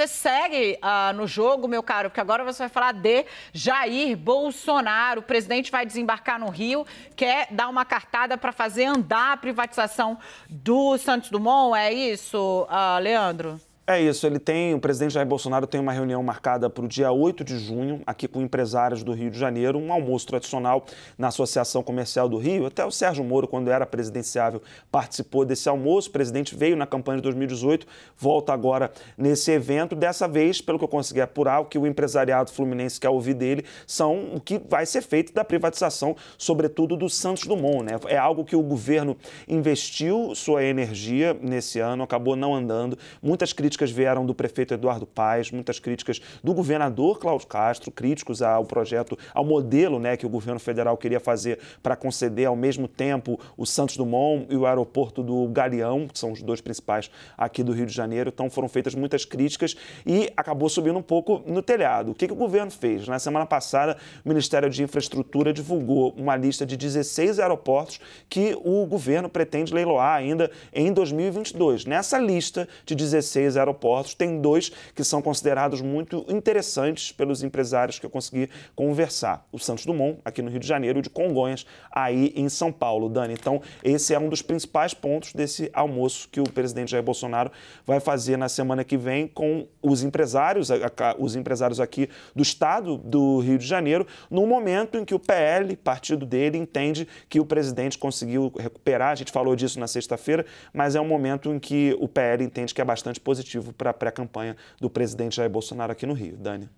Você segue uh, no jogo, meu caro, porque agora você vai falar de Jair Bolsonaro. O presidente vai desembarcar no Rio, quer dar uma cartada para fazer andar a privatização do Santos Dumont. É isso, uh, Leandro? É isso, ele tem, o presidente Jair Bolsonaro tem uma reunião marcada para o dia 8 de junho, aqui com empresários do Rio de Janeiro, um almoço tradicional na Associação Comercial do Rio. Até o Sérgio Moro, quando era presidenciável, participou desse almoço. O presidente veio na campanha de 2018, volta agora nesse evento. Dessa vez, pelo que eu consegui apurar, o que o empresariado fluminense quer ouvir dele são o que vai ser feito da privatização, sobretudo do Santos Dumont. Né? É algo que o governo investiu sua energia nesse ano, acabou não andando. Muitas críticas críticas vieram do prefeito Eduardo Paes, muitas críticas do governador Cláudio Castro, críticos ao projeto, ao modelo né, que o governo federal queria fazer para conceder ao mesmo tempo o Santos Dumont e o aeroporto do Galeão, que são os dois principais aqui do Rio de Janeiro. Então foram feitas muitas críticas e acabou subindo um pouco no telhado. O que, que o governo fez? Na semana passada, o Ministério de Infraestrutura divulgou uma lista de 16 aeroportos que o governo pretende leiloar ainda em 2022. Nessa lista de 16 aeroportos. Tem dois que são considerados muito interessantes pelos empresários que eu consegui conversar: o Santos Dumont, aqui no Rio de Janeiro, e o de Congonhas, aí em São Paulo. Dani, então, esse é um dos principais pontos desse almoço que o presidente Jair Bolsonaro vai fazer na semana que vem com os empresários, os empresários aqui do estado do Rio de Janeiro, num momento em que o PL, partido dele, entende que o presidente conseguiu recuperar. A gente falou disso na sexta-feira, mas é um momento em que o PL entende que é bastante positivo positivo para a pré-campanha do presidente Jair Bolsonaro aqui no Rio. Dani.